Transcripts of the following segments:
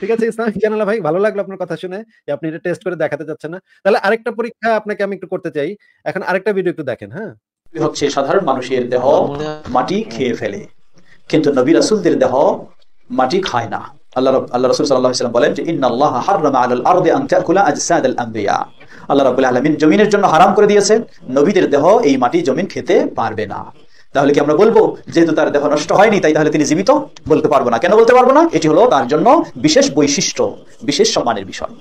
ঠিক আছে জানালা ভাই ভালো লাগলো আপনার কথা শুনে আপনি এটা টেস্ট করে দেখাতে যাচ্ছেন না তাহলে আরেকটা পরীক্ষা আপনাকে আমি একটু করতে চাই এখন আরেকটা ভিডিও একটু দেখেন হ্যাঁ হচ্ছে সাধারণ মানুষের দেহ মাটি খেয়ে ফেলে কিন্তু নবী দেহ মাটি খায় না আল্লাহ আল্লাহ বলেন যে আল্লাহ আল্লাহ জমিনের জন্য হারাম করে দিয়েছেন নবীদের দেহ এই মাটি জমিন খেতে পারবে না তাহলে কি আমরা বলবো যেহেতু তার দেহ নষ্ট হয়নি তাই তাহলে তিনি জীবিত বলতে পারবো না কেন বলতে পারবো না এটি হলো তার জন্য বিশেষ বৈশিষ্ট্য বিশেষ সম্মানের বিষয়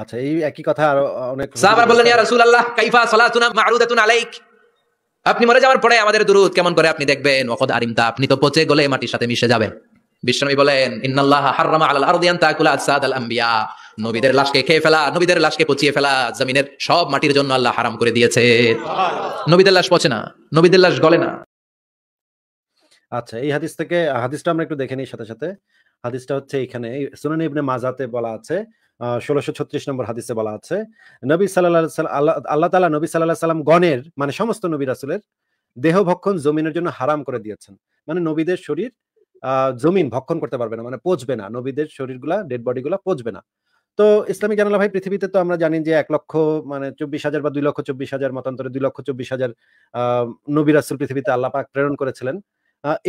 আচ্ছা এই একই কথা আর অনেক সাহাবা বললেন ইয়া রাসূলুল্লাহ কাইফা সালাতুনা মা'রুদাতুন আলাইক আপনি মরে যাওয়ার পরে আমাদের দুরুদ কেমন করে আপনি দেখবেন ওয়াকদ আরিমতা আপনি তো পচে গলে মাটির সাথে মিশে যাবেন বিশ্বনবী বলেন ইন্নাল্লাহ হাররামা আলাল আরদি আন তাকুলা আসাদাল আমবিয়া নবীদের লাশকে খেয়ে ফেলা নবীদের লাশকে পচিয়ে ফেলা জমিনের সব মাটির জন্য আল্লাহ হারাম করে দিয়েছে নবীদের লাশ পচে না নবীদের লাশ গলে না আচ্ছা এই হাদিস থেকে হাদিসটা আমরা একটু দেখে নিই সাথে সাথে হাদিসটা হচ্ছে এখানে সুনানি ইবনে মাজাতে বলা আছে ষোলোশো ছত্রিশ নম্বর হাদিসে বলা আছে নবী সাল্লাহ আল্লাহ তালা নবী সাল্লাহ সাল্লাম গণের মানে সমস্ত নবী রাসুলের দেহ ভক্ষণ জমিনের জন্য হারাম করে দিয়েছেন মানে নবীদের শরীর জমিন ভক্ষণ করতে পারবে না মানে পচবে না নবীদের শরীরগুলা ডেড বডিগুলা পচবে না তো ইসলামী জানালা ভাই পৃথিবীতে তো আমরা জানি যে এক লক্ষ মানে চব্বিশ হাজার বা দুই লক্ষ চব্বিশ হাজার মতান্তরে দুই লক্ষ চব্বিশ হাজার নবী রাসুল পৃথিবীতে আল্লাহ প্রেরণ করেছিলেন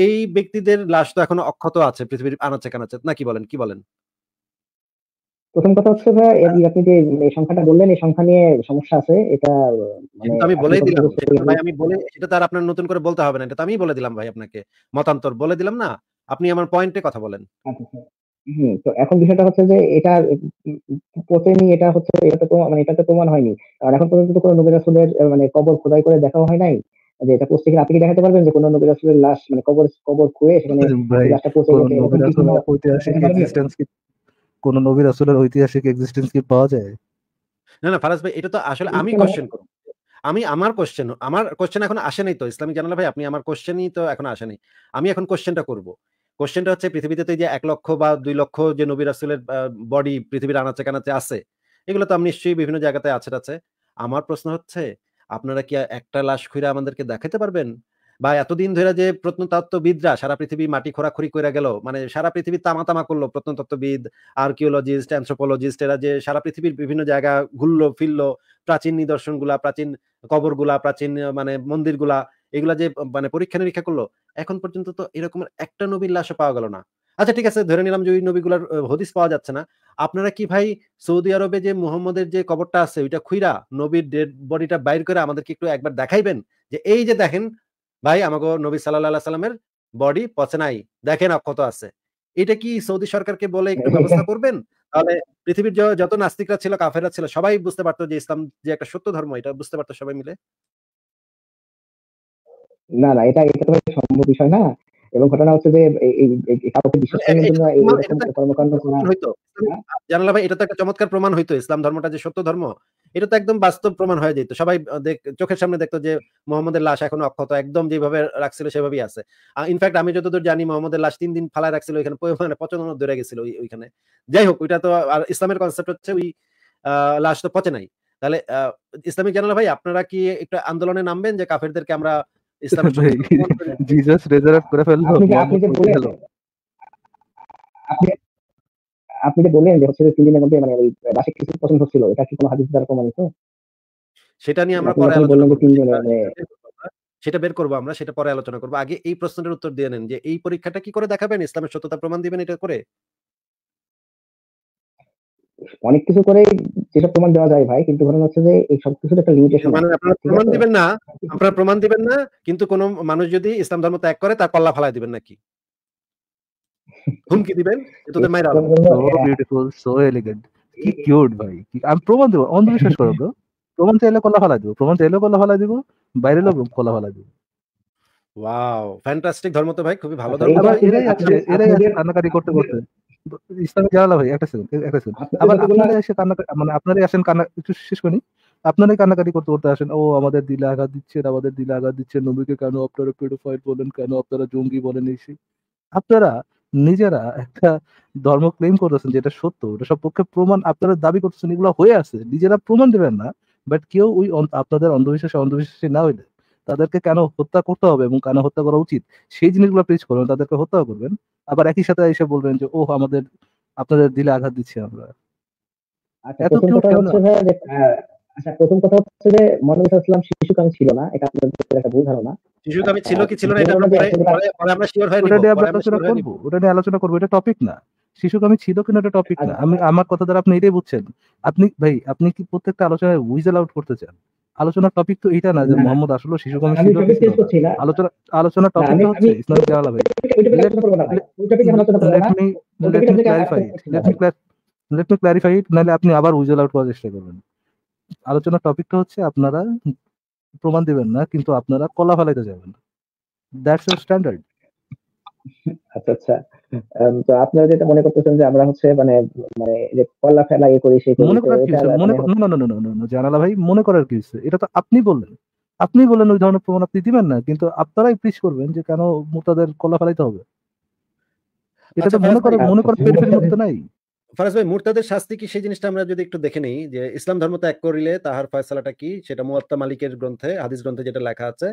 এই ব্যক্তিদের লাশ তো এখনো অক্ষত আছে পৃথিবীর আনাচে কানাচে না কি বলেন কি বলেন প্রথম কথা হচ্ছে ভাই আপনি যে এই সংখ্যাটা বললেন এই সংখ্যা নিয়ে সমস্যা আছে এটা মানে আমি বলেই দিলাম ভাই আমি বলে এটা তার আপনার নতুন করে বলতে হবে না এটা আমি বলে দিলাম ভাই আপনাকে মতান্তর বলে দিলাম না আপনি আমার পয়েন্টে কথা বলেন আচ্ছা, আচ্ছা। হম তো এখন বিষয়টা হচ্ছে যে এটা পচেনি এটা হচ্ছে এটা তো মানে এটা তো প্রমাণ হয়নি আর এখন পর্যন্ত কোনো নবীর রাসূলের মানে কবর খোদাই করে দেখাও হয় নাই যে এটা পোস্ট থেকে আপনি কি দেখাতে পারবেন যে কোনো নবীর রাসূলের লাশ মানে কবর কবর খুঁড়ে সেখানে লাশটা পৌঁছে গেছে কোনো নবীর রাসূলের ঐতিহাসিক এক্সিস্টেন্স কি পাওয়া যায় না না ফারাজ ভাই এটা তো আসলে আমি কোশ্চেন করব আমি আমার কোশ্চেন আমার কোশ্চেন এখন আসেনি তো ইসলামিক জানালা ভাই আপনি আমার কোশ্চেনই তো এখন আসেনি আমি এখন কোশ্চেনটা করব কোশ্চেনটা হচ্ছে পৃথিবীতে তো যে এক লক্ষ বা দুই লক্ষ যে নবী রাসুলের বডি পৃথিবীর আনাচে কানাচে আছে এগুলো তো আমি নিশ্চয়ই বিভিন্ন জায়গাতে আছে আছে আমার প্রশ্ন হচ্ছে আপনারা কি একটা লাশ খুঁড়ে আমাদেরকে দেখাতে পারবেন বা এতদিন ধরে যে প্রত্নতত্ত্ববিদরা সারা পৃথিবী মাটি খোরাখুরি করে গেল মানে সারা পৃথিবী তামা তামা করলো প্রত্নতত্ত্ববিদ আর্কিওলজিস্ট অ্যান্থ্রোপোলজিস্ট এরা যে সারা পৃথিবীর বিভিন্ন জায়গা ঘুরলো ফিরলো প্রাচীন নিদর্শনগুলা প্রাচীন কবরগুলা প্রাচীন মানে মন্দিরগুলা এগুলা যে মানে পরীক্ষা নিরীক্ষা করলো এখন পর্যন্ত তো এরকম একটা নবীর লাশও পাওয়া গেল না আচ্ছা ঠিক আছে ধরে নিলাম যে ওই নবীগুলার হদিস পাওয়া যাচ্ছে না আপনারা কি ভাই সৌদি আরবে যে মোহাম্মদের যে কবরটা আছে ওইটা খুইরা নবীর ডেড বডিটা বাইর করে আমাদেরকে একটু একবার দেখাইবেন যে এই যে দেখেন ভাই আমাকে নবী সাল্লাহ সাল্লামের বডি পচে নাই দেখেন অক্ষত আছে এটা কি সৌদি সরকারকে বলে একটু ব্যবস্থা করবেন তাহলে পৃথিবীর যত নাস্তিকরা ছিল কাফেরা ছিল সবাই বুঝতে পারতো যে ইসলাম যে একটা সত্য ধর্ম এটা বুঝতে পারতো সবাই মিলে না না এটা এটা তো সম্ভব বিষয় না এবং ঘটনা হচ্ছে যে এই কাউকে বিশ্বাসের জন্য এই রকম কর্মকাণ্ড করা হয়তো হ্যাঁ? জানলা ভাই এটা তো একটা চমৎকার প্রমাণ হইতো ইসলাম ধর্মটা যে সত্য ধর্ম এটা তো একদম বাস্তব প্রমাণ হয়ে যেত সবাই চোখের সামনে দেখতো যে মোহাম্মদের লাশ এখন অক্ষত একদম যেভাবে রাখছিল সেভাবেই আছে ইনফ্যাক্ট আমি যতদূর জানি মোহাম্মদের লাশ তিন দিন ফালায় রাখছিল ওইখানে মানে পচন ধরে গেছিল ওইখানে যাই হোক ওইটা তো আর ইসলামের কনসেপ্ট হচ্ছে ওই লাশ তো পচে নাই তাহলে ইসলামিক জানালা ভাই আপনারা কি একটা আন্দোলনে নামবেন যে কাফেরদেরকে আমরা আপনি মানে এটা সেটা নিয়ে আমরা আলোচনা সেটা বের করবো আমরা সেটা পরে আলোচনা করবো আগে এই প্রশ্নের উত্তর দিয়ে নেন যে এই পরীক্ষাটা কি করে দেখাবেন ইসলামের সত্যতা প্রমাণ দিবেন এটা করে অনেক কিছু করে যেটা প্রমাণ দেওয়া যায় ভাই কিন্তু ঘটনা হচ্ছে যে এই সব কিছুর একটা লিমিটেশন মানে আপনারা প্রমাণ দিবেন না আপনারা প্রমাণ দিবেন না কিন্তু কোন মানুষ যদি ইসলাম ধর্ম ত্যাগ করে তার কল্লা ফালায় দিবেন নাকি হুমকি দিবেন এটা তোদের মাইরা সো বিউটিফুল সো এলিগেন্ট কি কিউট ভাই আমি প্রমাণ দেব অন্ধবিশ্বাস করো ব্রো প্রমাণ চাইলে কল্লা ফালা দিব প্রমাণ চাইলে কল্লা ফালা দিব বাইরে লোক কল্লা ফালা দিব ওয়াও ফ্যান্টাস্টিক ধর্ম তো ভাই খুবই ভালো আচ্ছা, ধর্ম এরাই আছে এরাই আছে কান্নাকাটি করতে করতে ইসলামে একটা সেকেন্ড একটা সেকেন্ড আচ্ছা, আবার আপনারা এসে কান্না মানে আপনারাই আসেন কান্না একটু শেষ করি আপনারাই কান্নাকাটি করতে করতে আসেন ও আমাদের দিলে আঘাত দিচ্ছেন আমাদের দিলে আঘাত দিচ্ছেন নবীকে কেন আপনারা পেডোফাইল বলেন কেন আপনারা জঙ্গি বলেন এই সেই আপনারা নিজেরা একটা ধর্ম ক্লেম করতেছেন যেটা সত্য ওটা সব পক্ষে প্রমাণ আপনারা দাবি করতেছেন এগুলো হয়ে আছে নিজেরা প্রমাণ দেবেন না বাট কেউ ওই আপনাদের অন্ধবিশ্বাসে অন্ধবিশ্বাসী না হইলে তাদেরকে কেন হত্যা করতে হবে এবং কেন হত্যা করা উচিত সেই জিনিসগুলো পেশ করবেন তাদেরকে হত্যা করবেন আবার একই সাথে এসে বলবেন যে ও আমাদের আপনাদের দিলে আঘাত দিচ্ছি আমরা আচ্ছা, হ্যাঁ, আচ্ছা প্রথম কথা হচ্ছে যে মহানবী ছিল না এটা আপনাদের একটা ভুল ছিল কি ছিল না এটা আচ্ছা, আমরা শিওর ওটা নিয়ে আলোচনা করব ওটা নিয়ে আলোচনা করব এটা টপিক না শিশুকামী ছিল কিনা এটা টপিক না আচ্ছা। আমি আমার কথা দ্বারা আপনি এটাই বুঝছেন আপনি ভাই আপনি কি প্রত্যেকটা আলোচনায় উইজ আউট করতে চান আলোচনার টপিক তো এটা না যে মোহাম্মদ আসলে শিশু কমিশন আলোচনা আলোচনার টপিক হচ্ছে ইসলামিক জালালা ভাই লেট ক্লারিফাই নাহলে আপনি আবার উইজল আউট করার চেষ্টা করবেন আলোচনার টপিকটা হচ্ছে আপনারা প্রমাণ দিবেন না কিন্তু আপনারা কলা ফেলাইতে যাবেন দ্যাটস স্ট্যান্ডার্ড আচ্ছা আচ্ছা তো আপনারা যেটা মনে করতেছেন যে আমরা হচ্ছে মানে মানে যে কল্লা ফেলা ইয়ে করি সেই মনে করার কিছু মনে মানে না না না না জানালা ভাই মনে করার এটা তো আপনি বললেন আপনি ওই ধরনের প্রমাণ আপনি দিবেন না কিন্তু আপনারাই করবেন যে কেন মোতাদের কল্লা ফেলাইতে হবে এটা আচ্ছা, তো মনে মনে আচ্ছা। পেট নাই ফারাজ ভাই মুরতাদের শাস্তি কি সেই জিনিসটা আমরা যদি একটু দেখে নিই যে ইসলাম ধর্ম ত্যাগ করিলে তাহার ফয়সালাটা কি সেটা মুয়াত্তা মালিকের গ্রন্থে হাদিস গ্রন্থে যেটা লেখা আছে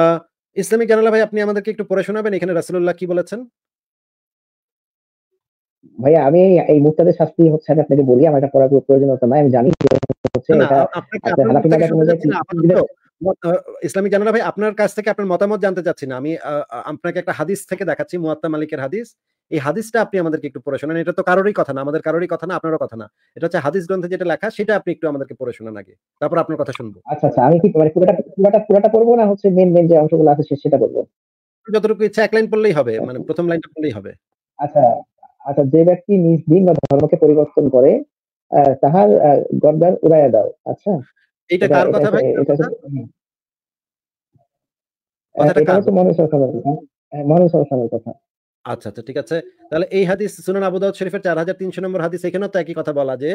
আহ ইসলামিক জানালা ভাই আপনি আমাদেরকে একটু পড়ে শোনাবেন এখানে রাসুল্লাহ কি বলেছেন ভাইয়া আমি এই মুক্তাদের শাস্তি হচ্ছে আমি আপনাকে বলি আমার এটা পড়ার প্রয়োজনীয়তা নাই না আমি জানি হচ্ছে ইসলামিক ভাই আপনার কাছ থেকে আপনার মতামত জানতে চাচ্ছি না আমি আপনাকে একটা হাদিস থেকে দেখাচ্ছি মুয়াত্তা মালিকের হাদিস এই হাদিসটা আপনি আমাদেরকে একটু পড়ে শোনান এটা তো কারোরই কথা না আমাদের কারোরই কথা না আপনারও কথা না এটা হচ্ছে হাদিস গ্রন্থে যেটা লেখা সেটা আপনি একটু আমাদেরকে পড়ে শোনান আগে তারপর আপনার কথা শুনবো আচ্ছা আচ্ছা আমি কি মানে পুরোটা পুরোটা পুরোটা পড়বো না হচ্ছে মেন মেন যে অংশগুলো আছে সেটা পড়বো যতটুকু ইচ্ছা এক লাইন পড়লেই হবে আচ্ছা। মানে প্রথম লাইনটা পড়লেই হবে আচ্ছা অর্থাৎ যে ব্যক্তি নিজ দিন বা ধর্মকে পরিবর্তন করে তাহার গর্দার উড়াইয়া দাও আচ্ছা? হ্যাঁ, আচ্ছা আচ্ছা ঠিক আছে তাহলে এই হাদিস চার হাজার তিনশো নম্বর এখানেও তো একই কথা বলা যে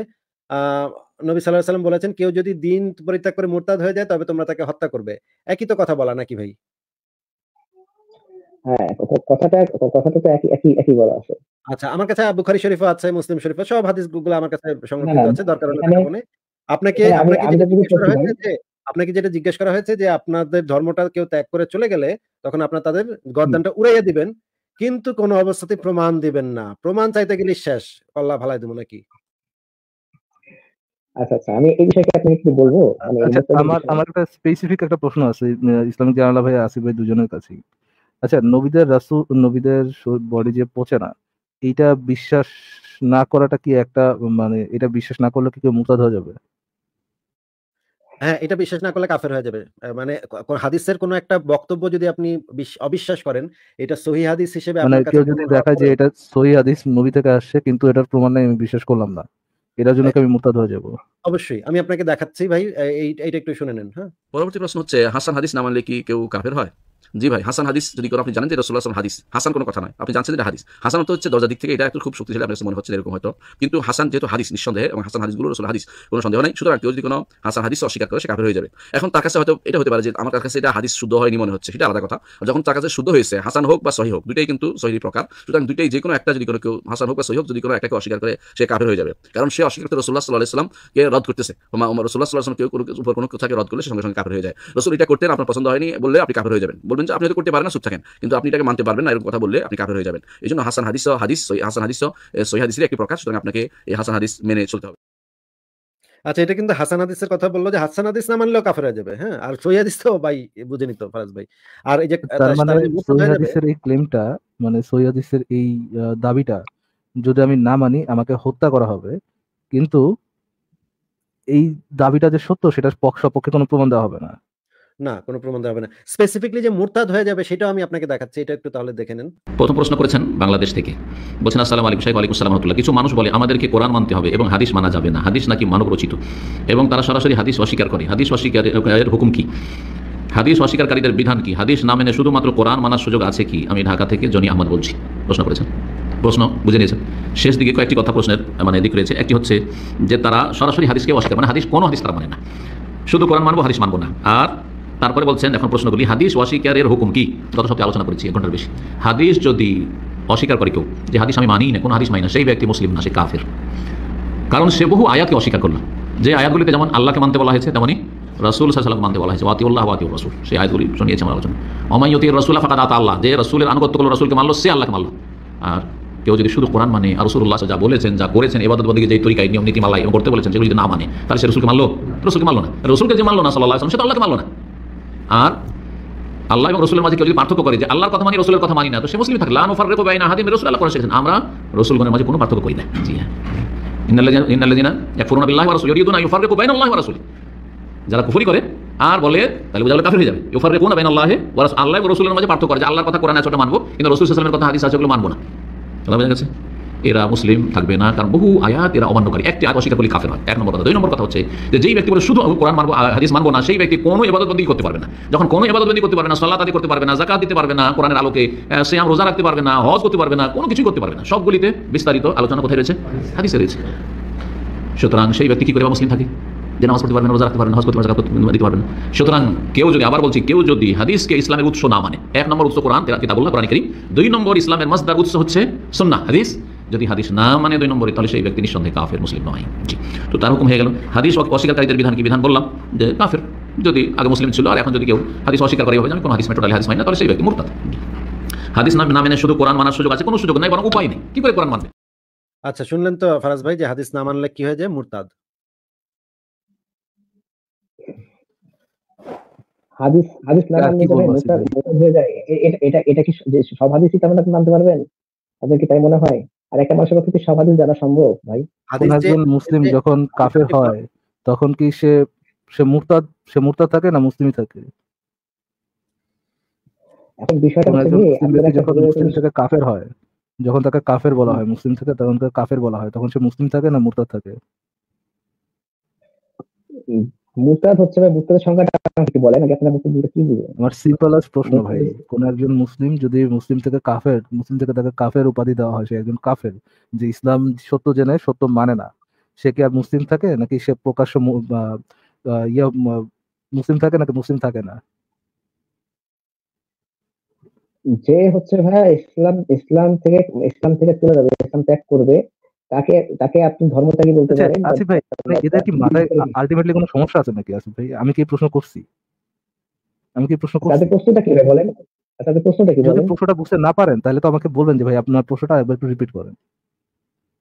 নবী বলেছেন কেউ যদি দিন পরিত্যাগ করে মোরতাদ হয়ে যায় তবে তোমরা তাকে হত্যা করবে একই তো কথা বলা নাকি ভাই হ্যাঁ, আচ্ছা, মুসলিম সব হাদিস আপনাকে যেটা জিজ্ঞেস করা হয়েছে যে আপনাদের ধর্মটা কেউ ত্যাগ করে চলে গেলে তখন তাদের গর্দানটা উড়াইয়া দিবেন কিন্তু কোন অবস্থাতে প্রমাণ দিবেন না প্রমাণ চাইতে গেলে শেষ আল্লাহ ভালাই দেবো নাকি আচ্ছা আচ্ছা আমি এই বিষয়ে বলবো মানে আচ্ছা, আমার আমার একটা স্পেসিফিক একটা প্রশ্ন আছে ইসলামিক জানালা ভাই আসিফ ভাই দুজনের কাছেই আচ্ছা নবীদের রাসুল নবীদের বডি যে পচে না এইটা বিশ্বাস না করাটা কি একটা মানে এটা বিশ্বাস না করলে কি কেউ মুক্তাদ হয়ে যাবে হ্যাঁ এটা বিশ্বাস না করলে কাফের হয়ে যাবে মানে হাদিসের কোনো একটা বক্তব্য যদি আপনি অবিশ্বাস করেন এটা সহি হাদিস হিসেবে মানে কেউ যদি দেখা যে এটা সহি হাদিস নবী থেকে আসছে কিন্তু এটার প্রমাণ নাই আমি বিশ্বাস করলাম না এটার জন্য আমি মুক্তাদ হয়ে যাব অবশ্যই আমি আপনাকে দেখাচ্ছি ভাই এইটা একটু শুনে নেন হ্যাঁ পরবর্তী প্রশ্ন হচ্ছে হাসান হাদিস না মানলে কি কেউ কাফের হয় জি ভাই হাসান হাদিস যদি কোনো আপনি জানেন যে রসুল্লাহ আসলাম হাদিস হাসান কোনো কথা নয় আপনি জানছেন এটা হাদিস হাসান তো হচ্ছে দরজার দিক থেকে এটা একটু খুব শক্তিশালী আপনার মনে হচ্ছে এরকম হয়তো কিন্তু হাসান যেহেতু হাদিস নিঃসন্দেহে এবং হাসান হাদিসগুলো রসুল হাদিস কোনো সন্দেহ নেই সুতরাং কেউ যদি কোনো হাসান হাদিস অস্বীকার করে সে কাফের হয়ে যাবে এখন তার কাছে হয়তো এটা হতে পারে যে আমার কাছে এটা হাদিস শুদ্ধ হয়নি মনে হচ্ছে সেটা আলাদা কথা যখন তার কাছে শুদ্ধ হয়েছে হাসান হোক বা সহি হোক দুটাই কিন্তু সহি প্রকার সুতরাং দুটাই যে কোনো একটা যদি কোনো কেউ হাসান হোক বা সহি হোক যদি কোনো একটাকে অস্বীকার করে সে কাফের হয়ে যাবে কারণ সে অস্বীকার করে রসুল্লাহ সাল্লাহ ইসলামকে রদ করতেছে রসুল্লাহ সাল্লাহ কেউ কোনো উপর কোনো কথাকে রদ করলে সে সঙ্গে সঙ্গে কাফের হয়ে যায় রসুল এটা করতেন আপনার পছন্দ হয়নি বললে আপনি কাফের হয়ে যাবেন বলবেন যে আপনি হয়তো করতে পারেন না চুপ থাকেন কিন্তু আপনি এটাকে মানতে পারবেন না এরকম কথা বললে আপনি কাফের হয়ে যাবেন এই জন্য হাসান হাদিস হাদিস হাসান হাদিস সহি হাদিসের একটি প্রকাশ সুতরাং আপনাকে এই হাসান হাদিস মেনে চলতে হবে আচ্ছা এটা কিন্তু হাসান হাদিসের কথা বললো যে হাসান হাদিস না মানলেও কাফের হয়ে যাবে হ্যাঁ আর সহি হাদিস তো ভাই বুঝে নিত ফারাজ ভাই আর এই যে মানে সহি হাদিসের এই ক্লেমটা মানে সহি হাদিসের এই দাবিটা যদি আমি না মানি আমাকে হত্যা করা হবে কিন্তু এই দাবিটা যে সত্য সেটা পক্ষ সপক্ষে কোনো প্রমাণ দেওয়া হবে না না কোনো প্রমাণ দেওয়া হবে না স্পেসিফিকলি যে মোরতাদ হয়ে যাবে সেটাও আমি আপনাকে দেখাচ্ছি এটা একটু তাহলে দেখে নেন প্রথম প্রশ্ন করেছেন বাংলাদেশ থেকে বলছেন আসসালাম আলিক সাহেব আলিকুম সালামতুল্লাহ কিছু মানুষ বলে আমাদেরকে কোরআন মানতে হবে এবং হাদিস মানা যাবে না হাদিস নাকি মানব রচিত এবং তারা সরাসরি হাদিস অস্বীকার করে হাদিস অস্বীকারের হুকুম কি হাদিস অস্বীকারীদের বিধান কি হাদিস না মেনে শুধুমাত্র কোরআন মানার সুযোগ আছে কি আমি ঢাকা থেকে জনি আহমদ বলছি প্রশ্ন করেছেন প্রশ্ন বুঝে নিয়েছেন শেষ দিকে কয়েকটি কথা প্রশ্নের মানে দিক রয়েছে একটি হচ্ছে যে তারা সরাসরি হাদিসকে অস্বীকার মানে হাদিস কোনো হাদিস তারা মানে না শুধু কোরআন মানবো হাদিস মানবো না আর তারপরে বলছেন এখন প্রশ্নগুলি হাদিস অস্বীকারের হুকুম কি গত সপ্তাহে আলোচনা করেছি এক ঘন্টার বেশি হাদিস যদি অস্বীকার করে কেউ যে হাদিস আমি মানি না কোন হাদিস মানি না সেই ব্যক্তি মুসলিম না সে কাফের কারণ সে বহু আয়াতকে অস্বীকার করল যে আয়াতগুলিতে যেমন আল্লাহকে মানতে বলা হয়েছে তেমনই রসুল সাল্লাম মানতে বলা হয়েছে ওয়াতিউল্লাহ ওয়াতিউর রসুল সেই আয়াতগুলি শুনিয়েছে আমার আলোচনা অমাইয়তির রসুল্লাহ ফাঁকা দাতা আল্লাহ যে রসুলের আনুগত্য করলো রসুলকে মানলো সে আল্লাহকে মানলো আর কেউ যদি শুধু কোরআন মানে আর রসুল্লাহ যা বলেছেন যা করেছেন এবাদত বন্দীকে যে তরিকায় নিয়ম নীতি মালাই করতে বলেছেন সেগুলো যদি না মানে তাহলে সে রসুলকে মানলো রসুলকে মানলো না রসুলকে যে মানলো না সাল্লাহ সে তো আল্লাহকে মানলো না আর আল্লাহ এবং রসুলের মাঝে কেউ যদি পার্থক্য করে যে আল্লাহর কথা মানি রসুলের কথা মানি না তো সে মুসলিম থাকে লান ওফার রেখো বাইনা হাদিম রসুল আল্লাহ করেছেন আমরা রসুলগণের মাঝে কোনো পার্থক্য করি না জি হ্যাঁ ইন্নাল্লাদিনা ইয়াকফুরুনা বিল্লাহি ওয়া রাসূলিহি ইয়ারিদুনা ইউফাররিকু বাইনা আল্লাহি ওয়া যারা কুফরি করে আর বলে তাহলে বুঝাবে কাফির হয়ে যাবে ইউফাররিকুনা বাইনা আল্লাহি ওয়া রাসূল আল্লাহ এবং রসুলের মাঝে পার্থক্য করে যে আল্লাহর কথা কোরআন আছে ওটা মানবো কিন্তু রসুল সাল্লাল্লাহু আলাইহি কথা হাদিস আছে ওগুলো মানবো না বুঝা গেছে এরা মুসলিম থাকবে না কারণ বহু আয়াত এরা অমান্যকারী একটি আয়াত অস্বীকার করলে কাফের হয় এক নম্বর কথা দুই নম্বর কথা হচ্ছে যে যেই ব্যক্তি বলে শুধু কোরআন মানবো হাদিস মানবো না সেই ব্যক্তি কোনো এবাদতবন্দি করতে পারবে না যখন কোনো এবাদতবন্দি করতে পারবে না সাল্লাহ আদি করতে পারবে না জাকাত দিতে পারবে না কোরআনের আলোকে শ্যাম রোজা রাখতে পারবে না হজ করতে পারবে না কোনো কিছু করতে পারবে না সবগুলিতে বিস্তারিত আলোচনা কোথায় রয়েছে হাদিসে রয়েছে সুতরাং সেই ব্যক্তি কি করে মুসলিম থাকে যে নামাজ পড়তে পারবেন রোজা রাখতে পারবেন হজ করতে পারবেন দিতে পারবেন সুতরাং কেউ যদি আবার বলছি কেউ যদি হাদিসকে ইসলামের উৎস না মানে এক নম্বর উৎস কোরআন কিতাবুল্লাহ কোরআন করিম দুই নম্বর ইসলামের মাসদার উৎস হচ্ছে সন্না হাদিস যদি হাদিস না মানে দুই নম্বরে তাহলে সেই ব্যক্তি নিঃসন্দেহে কাফের মুসলিম নয় জি তো তার হুকুম হয়ে গেল হাদিস অস্বীকারীদের বিধান কি বিধান বললাম যে কাফের যদি আগে মুসলিম ছিল আর এখন যদি কেউ হাদিস অস্বীকার করে আমি কোনো হাদিস মেটোটালি হাদিস মানি না তাহলে সেই ব্যক্তি মুরতাদ হাদিস না মানে শুধু কোরআন মানার সুযোগ আছে কোনো সুযোগ নাই কোনো উপায় নেই কি করে কোরআন মানবে আচ্ছা শুনলেন তো ফারাজ ভাই যে হাদিস না মানলে কি হয়ে যায় মুরতাদ হাদিস হাদিস না মানলে মুরতাদ হয়ে যায় এটা এটা কি সব হাদিসই তার মানতে পারবেন আপনাদের কি তাই মনে হয় আর একটা মানুষের পক্ষে কি হাদিস জানা সম্ভব ভাই একজন মুসলিম যখন কাফের হয় তখন কি সে সে মুরতাদ সে মুরতাদ থাকে না মুসলিমই থাকে এখন বিষয়টা যখন মুসলিম থেকে কাফের হয় যখন তাকে কাফের বলা হয় মুসলিম থেকে তখন তাকে কাফের বলা হয় তখন সে মুসলিম থাকে না মুরতাদ থাকে মুরতাদ হচ্ছে ভাই মুরতাদের সংখ্যাটা কি বলেন আগে আপনারা মুরতাদ কি বুঝেন আমার সিম্পল আস প্রশ্ন মানে ভাই কোন একজন মুসলিম যদি মুসলিম থেকে কাফের মুসলিম থেকে তাকে কাফের উপাধি দেওয়া হয় সে একজন কাফের যে ইসলাম সত্য জেনে সত্য মানে না সে কি আর মুসলিম থাকে নাকি সে প্রকাশ্য ইয়া মুসলিম থাকে নাকি মুসলিম থাকে না যে হচ্ছে ভাই ইসলাম ইসলাম থেকে ইসলাম থেকে চলে যাবে ইসলাম ত্যাগ করবে তাকে তাকে আপনি ধর্মত্যাগী বলতে আচ্ছা, পারেন আসিফ ভাই মানে এটা কি মাথায় আলটিমেটলি কোনো সমস্যা আছে নাকি আসিফ ভাই আমি কি প্রশ্ন করছি আমি কি প্রশ্ন করছি তাদের প্রশ্নটা কি বলেন তাদের প্রশ্নটা কি যদি প্রশ্নটা বুঝতে না পারেন তাহলে তো আমাকে বলবেন যে ভাই আপনার প্রশ্নটা একবার একটু রিপিট করেন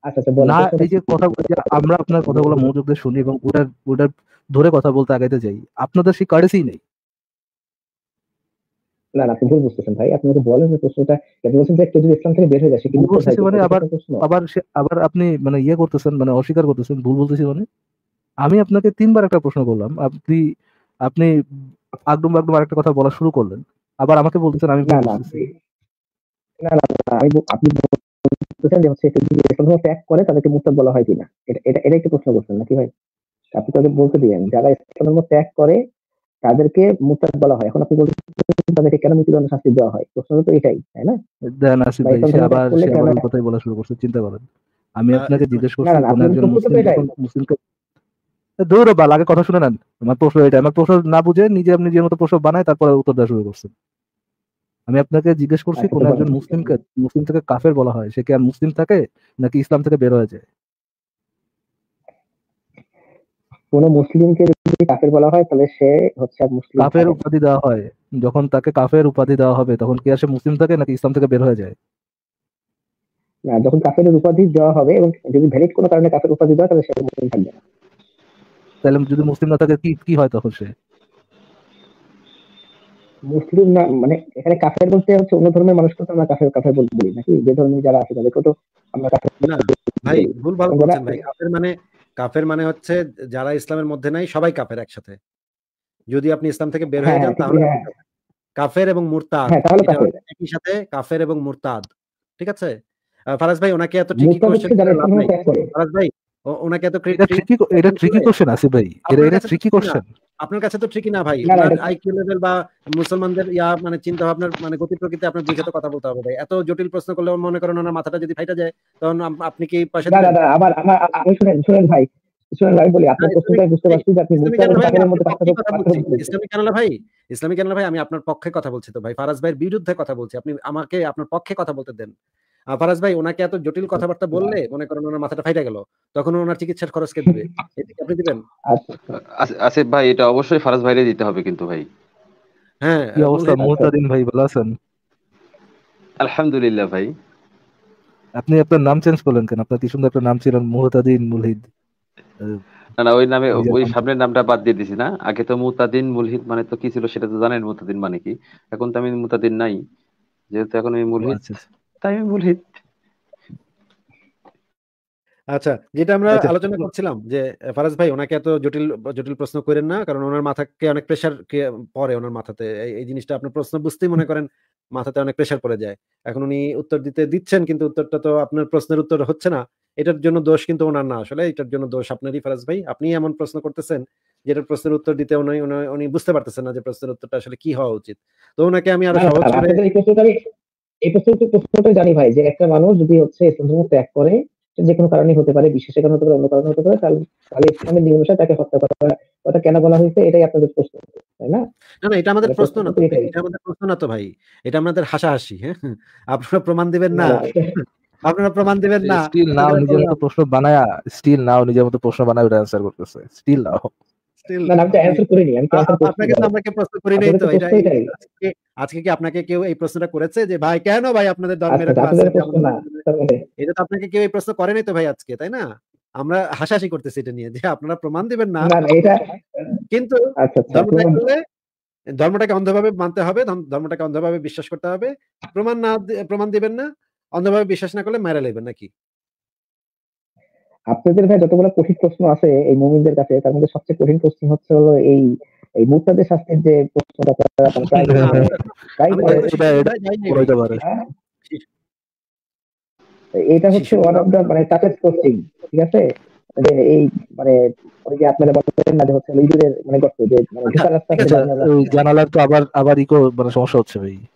আচ্ছা, আচ্ছা, না এই যে কথা আমরা আপনার কথাগুলো মনোযোগ দিয়ে শুনি এবং ওটার ওটার ধরে কথা বলতে আগাইতে যাই আপনাদের সেই কারেসি নেই না না আপনি ভুল বুঝতেছেন ভাই আপনি আমাকে বলেন যে প্রশ্নটা আপনি বলছেন যে যদি ইসলাম থেকে বের হয়ে যায় কিন্তু মানে আবার আবার আবার আপনি মানে ইয়ে করতেছেন মানে অস্বীকার করতেছেন ভুল বলতেছি মানে আমি আপনাকে তিনবার একটা প্রশ্ন করলাম আপনি আপনি আগডুম আগডুম আরেকটা কথা বলা শুরু করলেন আবার আমাকে বলতেছেন আমি না না না না আমি আপনি বলতেছেন যে হচ্ছে যদি ইসলাম ধর্ম ত্যাগ করে তাদেরকে মুরতাদ বলা হয় কিনা এটা এটা একটা প্রশ্ন করছেন নাকি ভাই আপনি তাহলে বলতে দিলেন যারা ইসলাম ধর্ম ত্যাগ করে তাদেরকে মুরতাদ বলা হয় এখন আপনি বলছেন তাদেরকে কেন মৃত্যুদণ্ড শাস্তি দেওয়া হয় প্রশ্ন তো এটাই তাই না দেন আসিফ ভাই সে আবার সে আবার কথাই বলা শুরু করছে চিন্তা করেন আমি আপনাকে জিজ্ঞেস করছি কোন একজন মুসলিমকে দূর বাল আগে কথা শুনে নেন আমার প্রশ্ন এটা আমার প্রশ্ন না বুঝে নিজে আপনি নিজের মতো প্রশ্ন বানায় তারপরে উত্তর দেওয়া শুরু করছেন আমি আপনাকে জিজ্ঞেস করছি কোন একজন মুসলিমকে মুসলিম থেকে কাফের বলা হয় সে কি আর মুসলিম থাকে নাকি ইসলাম থেকে বের হয়ে যায় কোন মুসলিমকে যদি কাফের বলা হয় তাহলে সে হচ্ছে মুসলিম কাফের উপাধি দেওয়া হয় যখন তাকে কাফের উপাধি দেওয়া হবে তখন কি আসে মুসলিম থাকে নাকি ইসলাম থেকে বের হয়ে যায় না যখন কাফের উপাধি দেওয়া হবে এবং যদি ভ্যালিড কোনো কারণে কাফের উপাধি দেওয়া তাহলে সে মুসলিম থাকবে না তাহলে যদি মুসলিম না থাকে কি কি হয় তখন সে মুসলিম না মানে এখানে কাফের বলতে হচ্ছে অন্য ধর্মের মানুষকে তো আমরা কাফের কাফের বলি নাকি যে ধর্মের যারা আছে তাদেরকে তো আমরা কাফের না ভাই ভুল ভালো বলছেন ভাই কাফের মানে কাফের মানে হচ্ছে যারা ইসলামের মধ্যে নাই সবাই কাফের একসাথে যদি আপনি ইসলাম থেকে বের হয়ে হ্যাঁ, যান তাহলে হ্যাঁ। কাফের এবং মুরতাদ হ্যাঁ, একই সাথে কাফের এবং মুরতাদ ঠিক আছে ফারাজ ভাই ওনাকে এত ঠিকই কোশ্চেন ফারাজ ভাই ওনাকে এত এটা ট্রিকি এটা ট্রিকি কোশ্চেন আছে ভাই এটা এটা ট্রিকি কোশ্চেন আপনার কাছে তো ঠিকই না ভাই আইকিউ লেভেল বা মুসলমানদের ইয়া মানে চিন্তা ভাবনার মানে গতি প্রকৃতি আপনার বুঝে কথা বলতে হবে ভাই এত জটিল প্রশ্ন করলে মনে করেন ওনার মাথাটা যদি ফাইটা যায় তখন আপনি কি পাশে না না আমার আমার আমি শুনেন শুনেন ভাই শুনেন ভাই বলি আপনার প্রশ্নটা বুঝতে পারছি যে আপনি ইসলামিক চ্যানেলে ভাই ইসলামিক চ্যানেলে ভাই আমি আপনার পক্ষে কথা বলছি তো ভাই ফারাজ ভাইয়ের বিরুদ্ধে কথা বলছি আপনি আমাকে আপনার পক্ষে কথা বলতে দেন ফারাজ ভাই ওনাকে এত জটিল আচ্ছা। কথাবার্তা বললে মনে করেন ওনার মাথাটা ফাইটা গেল তখন ওনার চিকিৎসার খরচ কে দিবে আপনি দিবেন আছে আচ্ছা, আচ্ছা। ভাই এটা অবশ্যই ফারাজ ভাইরে দিতে হবে কিন্তু ভাই হ্যাঁ কি অবস্থা মুহতাদিন ভাই ভালো আছেন আলহামদুলিল্লাহ ভাই আপনি আপনার নাম চেঞ্জ করলেন কেন আপনার কি সুন্দর একটা নাম ছিল মুহতাদিন মুলহিদ না না ওই নামে ওই সামনের নামটা বাদ দিয়ে দিছি না আগে তো মুতাদিন মুলহিদ মানে তো কি ছিল সেটা তো জানেন মুতাদিন মানে কি এখন তো আমি মুতাদিন নাই যেহেতু এখন আমি মুলহিদ তাই বলি আচ্ছা যেটা আমরা আচ্ছা। আলোচনা করছিলাম যে ফারাজ ভাই ওনাকে এত জটিল জটিল প্রশ্ন করেন না কারণ ওনার মাথাকে অনেক প্রেশার পরে ওনার মাথাতে এই জিনিসটা আপনার প্রশ্ন বুঝতেই মনে করেন মাথাতে অনেক প্রেশার পড়ে যায় এখন উনি উত্তর দিতে দিচ্ছেন কিন্তু উত্তরটা তো আপনার প্রশ্নের উত্তর হচ্ছে না এটার জন্য দোষ কিন্তু ওনার না আসলে এটার জন্য দোষ আপনারই ফারাজ ভাই আপনি এমন প্রশ্ন করতেছেন যেটার প্রশ্নের উত্তর দিতে উনি উনি বুঝতে পারতেছেন না যে প্রশ্নের উত্তরটা আসলে কি হওয়া উচিত তো ওনাকে আমি আরো সহজ করে এই প্রশ্নটি প্রশ্নটা জানি ভাই যে একটা মানুষ যদি হচ্ছে ইসলাম ধর্ম ত্যাগ করে যে কোনো কারণে হতে পারে বিশেষ কারণ হতে পারে অন্য কারণে হতে পারে তাহলে ইসলামের নিয়ম অনুসারে তাকে হত্যা করা কথা কেন বলা হয়েছে এটাই আপনাদের প্রশ্ন তাই না না এটা আমাদের প্রশ্ন না এটা আমাদের প্রশ্ন না তো ভাই এটা আমাদের হাসাহাসি হ্যাঁ আপনারা প্রমাণ দিবেন না আপনারা প্রমাণ দিবেন না স্টিল নাও নিজের মতো প্রশ্ন বানায়া স্টিল নাও নিজের মতো প্রশ্ন বানায় আনসার অ্যানসার করতেছে স্টিল নাও স্টিল না আমি তো অ্যানসার করিনি আমি আপনাকে তো প্রশ্ন করি নাই তো আজকে কি আপনাকে কেউ এই প্রশ্নটা করেছে যে ভাই কেন ভাই আপনাদের ধর্মের আচ্ছা, মানে- এটা তো আপনাকে কেউ এই প্রশ্ন করে নাই তো ভাই আজকে তাই না আমরা হাসাহাসি করতেছি এটা নিয়ে যে আপনারা প্রমাণ দিবেন না কিন্তু আচ্ছা, আচ্ছা, ধর্মটাকে অন্ধভাবে মানতে হবে ধর্মটাকে অন্ধভাবে বিশ্বাস করতে হবে প্রমাণ না প্রমাণ দিবেন না অন্ধভাবে বিশ্বাস না করলে মেরে লেবেন নাকি আপনাদের ভাই যতগুলো কঠিন প্রশ্ন আছে এই মুমিনদের কাছে তার মধ্যে সবচেয়ে কঠিন প্রশ্ন হচ্ছে হলো এই এই মুক্তাদের শাস্তির যে প্রশ্নটা হ্যাঁ, হ্যাঁ। এটা হ্যাঁ। হচ্ছে ওয়ান অফ দা মানে টাকেট কোচিং ঠিক আছে যে মানে এই মানে ওই যে আপনারা বলতেছেন না যে হচ্ছে লিডারের মানে গর্ত যে মানে আচ্ছা, রাস্তা আচ্ছা, জানালার তো আবার আবার ইকো মানে সমস্যা হচ্ছে ভাই